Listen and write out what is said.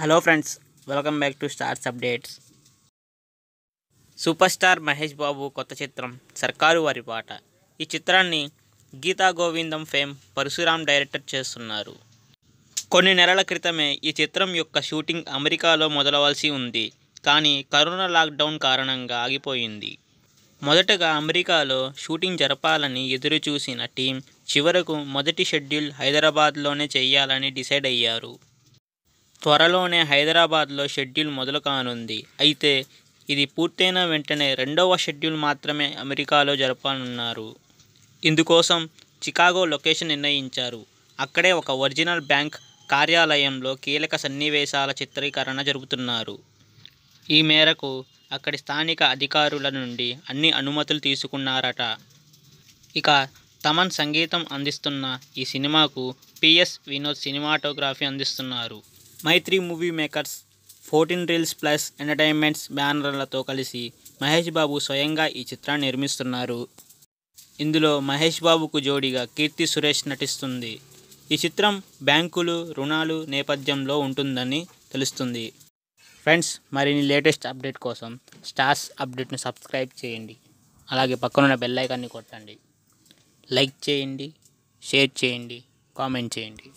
hello friends welcome back to stars updates super star Mahesh Babu కొత్త చిత్రం సర్కారు వారి పాట ఈ చిత్రాన్ని గీతా గోవిందం ఫేమ్ పరశురామ్ డైరెక్టర్ చేస్తున్నారు కొన్ని నెలల క్రితమే ఈ చిత్రం యొక్క షూటింగ్ అమెరికాలో మొదలవలసి ఉంది కానీ కరోనా లాక్డౌన్ కారణంగా ఆగిపోయింది మొదటగా అమెరికాలో షూటింగ్ జరపాలని ఎదురుచూసిన టీం చివరకు మొదటి షెడ్యూల్ హైదరాబాద్లోనే చేయాలని డిసైడ్ అయ్యారు త్వరలోనే హైదరాబాద్లో షెడ్యూల్ మొదలు కానుంది అయితే ఇది పూర్తయిన వెంటనే రెండవ షెడ్యూల్ మాత్రమే అమెరికాలో జరపనున్నారు ఇందుకోసం చికాగో లొకేషన్ నిర్ణయించారు అక్కడే ఒక ఒరిజినల్ బ్యాంక్ కార్యాలయంలో కీలక సన్నివేశాల చిత్రీకరణ జరుపుతున్నారు ఈ మేరకు అక్కడి స్థానిక అధికారుల నుండి అన్ని అనుమతులు తీసుకున్నారట ఇక తమన్ సంగీతం అందిస్తున్న ఈ సినిమాకు పిఎస్ వినోద్ సినిమాటోగ్రఫీ అందిస్తున్నారు Mythri movie makers fourteen reels plus entertainments బ్యానర్లతో కలిసి మహేష్ బాబు స్వయంగా ఈ చిత్రాన్ని నిర్మిస్తున్నారు ఇందులో మహేష్ బాబుకు జోడీగా కీర్తి సురేష్ నటిస్తుంది ఈ చిత్రం బ్యాంకులు రుణాలు నేపథ్యంలో ఉంటుందని తెలుస్తుంది ఫ్రెండ్స్ మరిన్ని లేటెస్ట్ అప్డేట్ కోసం స్టార్స్ అప్డేట్ను సబ్స్క్రైబ్ చేయండి అలాగే పక్కనున్న బెల్ ఐకాన్ని కొట్టండి లైక్ చేయండి షేర్ చేయండి కామెంట్ చేయండి